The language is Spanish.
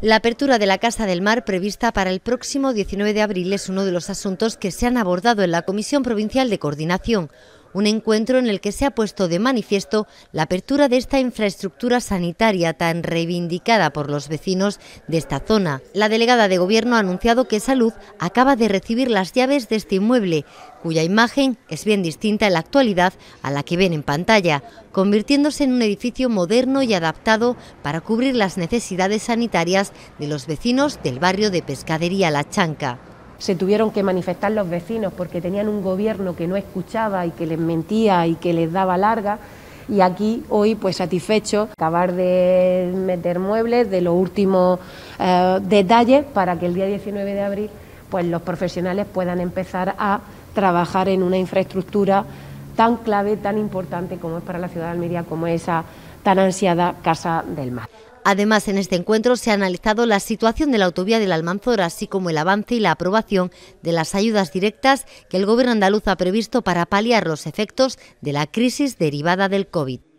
La apertura de la Casa del Mar prevista para el próximo 19 de abril es uno de los asuntos que se han abordado en la Comisión Provincial de Coordinación un encuentro en el que se ha puesto de manifiesto la apertura de esta infraestructura sanitaria tan reivindicada por los vecinos de esta zona. La delegada de Gobierno ha anunciado que Salud acaba de recibir las llaves de este inmueble, cuya imagen es bien distinta en la actualidad a la que ven en pantalla, convirtiéndose en un edificio moderno y adaptado para cubrir las necesidades sanitarias de los vecinos del barrio de Pescadería La Chanca se tuvieron que manifestar los vecinos porque tenían un gobierno que no escuchaba y que les mentía y que les daba larga. Y aquí hoy, pues satisfecho, acabar de meter muebles, de los últimos eh, detalles para que el día 19 de abril pues los profesionales puedan empezar a trabajar en una infraestructura tan clave, tan importante como es para la ciudad de Almería, como esa tan ansiada Casa del Mar. Además, en este encuentro se ha analizado la situación de la autovía del Almanzora, así como el avance y la aprobación de las ayudas directas que el Gobierno andaluz ha previsto para paliar los efectos de la crisis derivada del COVID.